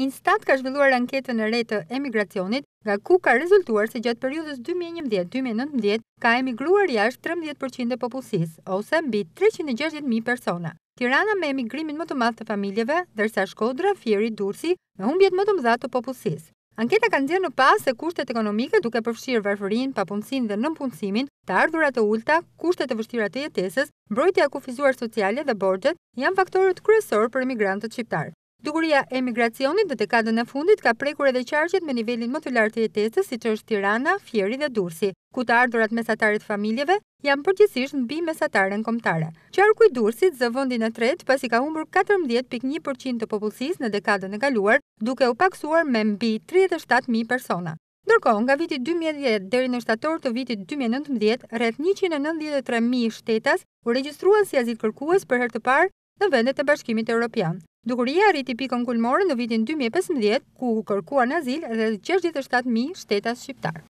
Instat ka zhvilluar anketën e re të emigracionit, nga ku ka rezultuar se gjatë periudhës 2011-2019 ka emigruar jashtë 13% e popullsisë ose mbi 360.000 persona. Tirana me emigrimin më të madh të familjeve, ndërsa Shkodra, Fieri, Durrësi me humbjet më të mëdha të popullsisë. Anketa kanë nxjerrë në pas se kushtet ekonomike duke përfshirë varfërinë, papunësinë dhe nënpunësimin, të ardhurat e ulta, kushtet e vështira të jetesës, mbrojtja kufizuar sociale dhe borxhet janë faktorët kryesorë për emigrantët shqiptarë. Dukuria e emigracionit dhe dekadën e fundit ka prekur edhe qarqet me nivelin më të lartë të jetesës si që është Tirana, Fjeri dhe Dursi, ku të ardurat mesatarit familjeve janë përgjësisht në bi mesatarën komtare. Qarku i Dursit zë vëndin e tret pasi ka humbur 14.1% të popullësis në dekadën e galuar, duke u paksuar me mbi 37.000 persona. Ndërkohë, nga viti 2010 deri në shtator të vitit 2019, rreth 193.000 shtetas u regjistruan si azil kërkues për herë të parë në vendet e bashkimit e Europian. Dukuria rriti pikën kulmore në vitin 2015, ku u kërkuan azil edhe 67.000 shtetas shqiptarë.